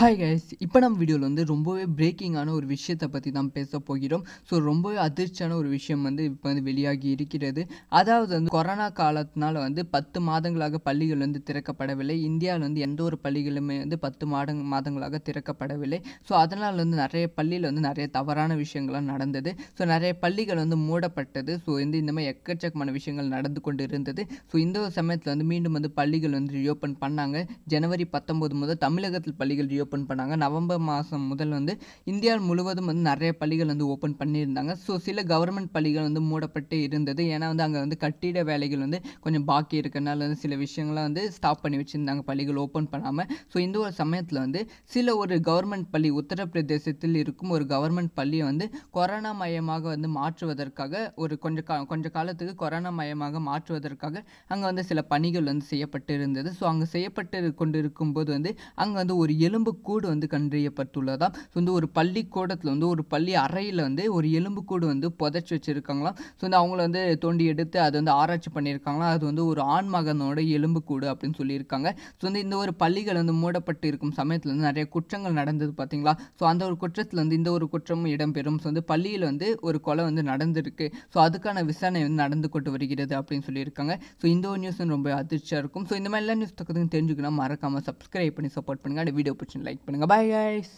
hi guys இப்போ நம்ம வீடியோவில் வந்து ரொம்பவே பிரேக்கிங்கான ஒரு விஷயத்தை பற்றி தான் பேச போகிறோம் ஸோ ரொம்பவே அதிர்ச்சியான ஒரு விஷயம் வந்து இப்போ வந்து வெளியாகி இருக்கிறது அதாவது வந்து கொரோனா காலத்தினால வந்து பத்து மாதங்களாக பள்ளிகள் வந்து திறக்கப்படவில்லை இந்தியாவில் வந்து எந்த ஒரு பள்ளிகளுமே வந்து பத்து மாத மாதங்களாக திறக்கப்படவில்லை ஸோ அதனால் வந்து நிறைய பள்ளியில் வந்து நிறைய தவறான விஷயங்கள்லாம் நடந்தது ஸோ நிறைய பள்ளிகள் வந்து மூடப்பட்டது ஸோ வந்து இந்த மாதிரி எக்கச்சக்கமான விஷயங்கள் நடந்து கொண்டு இருந்தது ஸோ இந்த ஒரு சமயத்தில் வந்து மீண்டும் வந்து பள்ளிகள் வந்து ரீஓப்பன் பண்ணாங்க ஜனவரி பத்தொம்போது முதல் தமிழகத்தில் பள்ளிகள் ரீ ஓப்பன் பண்ணாங்க நவம்பர் மாதம் முதல் வந்து இந்தியா முழுவதும் வந்து நிறைய பள்ளிகள் வந்து ஓப்பன் பண்ணியிருந்தாங்க ஸோ சில கவர்மெண்ட் பள்ளிகள் வந்து மூடப்பட்டு இருந்தது ஏன்னா வந்து அங்கே வந்து கட்டிட வேலைகள் வந்து கொஞ்சம் பாக்கி இருக்கிறனால வந்து சில விஷயங்கள்லாம் வந்து ஸ்டாப் பண்ணி வச்சுருந்தாங்க பள்ளிகள் ஓப்பன் பண்ணாமல் ஸோ இந்த ஒரு சமயத்தில் வந்து சில ஒரு கவர்மெண்ட் பள்ளி உத்தரப்பிரதேசத்தில் இருக்கும் ஒரு கவர்மெண்ட் பள்ளியை வந்து கொரோனா மயமாக வந்து மாற்றுவதற்காக ஒரு கொஞ்சம் கா கொஞ்சம் காலத்துக்கு கொரோனா மயமாக மாற்றுவதற்காக அங்கே வந்து சில பணிகள் வந்து செய்யப்பட்டு இருந்தது ஸோ அங்கே செய்யப்பட்டு கொண்டு இருக்கும்போது வந்து அங்கே வந்து ஒரு எலும்பு எலும்புக்கூடு வந்து கண்டறியப்பட்டுள்ளதா ஸோ வந்து ஒரு பள்ளிக்கூடத்தில் வந்து ஒரு பள்ளி அறையில் வந்து ஒரு எலும்புக்கூடு வந்து புதைச்சி வச்சுருக்காங்களாம் ஸோ வந்து அவங்கள வந்து தோண்டி எடுத்து அதை வந்து ஆராய்ச்சி பண்ணியிருக்காங்களாம் அது வந்து ஒரு ஆண் மகனோட எலும்புக்கூடு அப்படின்னு சொல்லியிருக்காங்க ஸோ வந்து இந்த ஒரு பள்ளிகள் வந்து மூடப்பட்டு இருக்கும் சமயத்தில் வந்து நிறைய குற்றங்கள் நடந்தது பார்த்தீங்களா ஸோ அந்த ஒரு குற்றத்தில் வந்து இந்த ஒரு குற்றமும் இடம்பெறும் ஸோ வந்து பள்ளியில் வந்து ஒரு கொலை வந்து நடந்திருக்கு ஸோ அதுக்கான விசாரணை வந்து நடந்து கொண்டு வருகிறது அப்படின்னு சொல்லியிருக்காங்க ஸோ இந்த ஒரு நியூஸ் ரொம்ப அதிர்ச்சியாக இருக்கும் ஸோ இந்த மாதிரி எல்லா நியூஸ் தக்கத்துக்கும் தெரிஞ்சுக்கணும் மறக்காமல் சப்ஸ்கிரைப் பண்ணி சப்போர்ட் பண்ணுங்கள் அந்த வீடியோ பிடிச்சிங்களா லைக் பண்ணுங்கள் பாய் கைஸ்